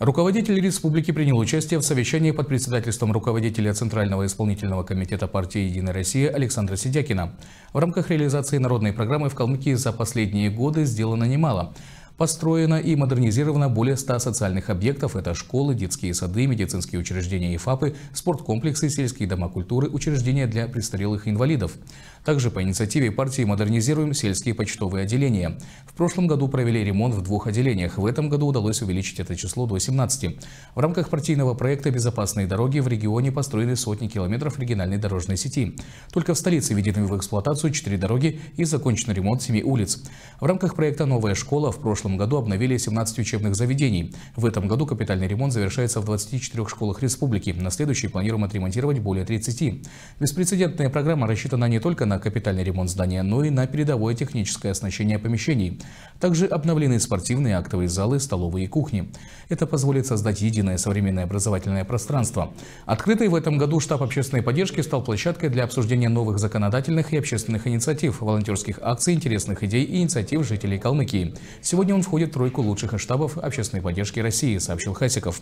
Руководитель республики принял участие в совещании под председательством руководителя Центрального исполнительного комитета партии «Единая Россия» Александра Сидякина. В рамках реализации народной программы в Калмыкии за последние годы сделано немало. Построено и модернизировано более 100 социальных объектов. Это школы, детские сады, медицинские учреждения и ФАПы, спорткомплексы, сельские дома культуры, учреждения для престарелых инвалидов. Также по инициативе партии «Модернизируем» сельские почтовые отделения. В прошлом году провели ремонт в двух отделениях. В этом году удалось увеличить это число до 17. В рамках партийного проекта «Безопасные дороги» в регионе построены сотни километров региональной дорожной сети. Только в столице введены в эксплуатацию 4 дороги и закончен ремонт 7 улиц. В рамках проекта «Новая школа» в прошлом прошлом году обновили 17 учебных заведений. В этом году капитальный ремонт завершается в 24 школах республики. На следующий планируем отремонтировать более 30. Беспрецедентная программа рассчитана не только на капитальный ремонт здания, но и на передовое техническое оснащение помещений. Также обновлены спортивные актовые залы, столовые и кухни. Это позволит создать единое современное образовательное пространство. Открытый в этом году штаб общественной поддержки стал площадкой для обсуждения новых законодательных и общественных инициатив, волонтерских акций, интересных идей и инициатив жителей Калмыкии. Сегодня Сегодня он входит в тройку лучших штабов общественной поддержки России, сообщил Хасиков.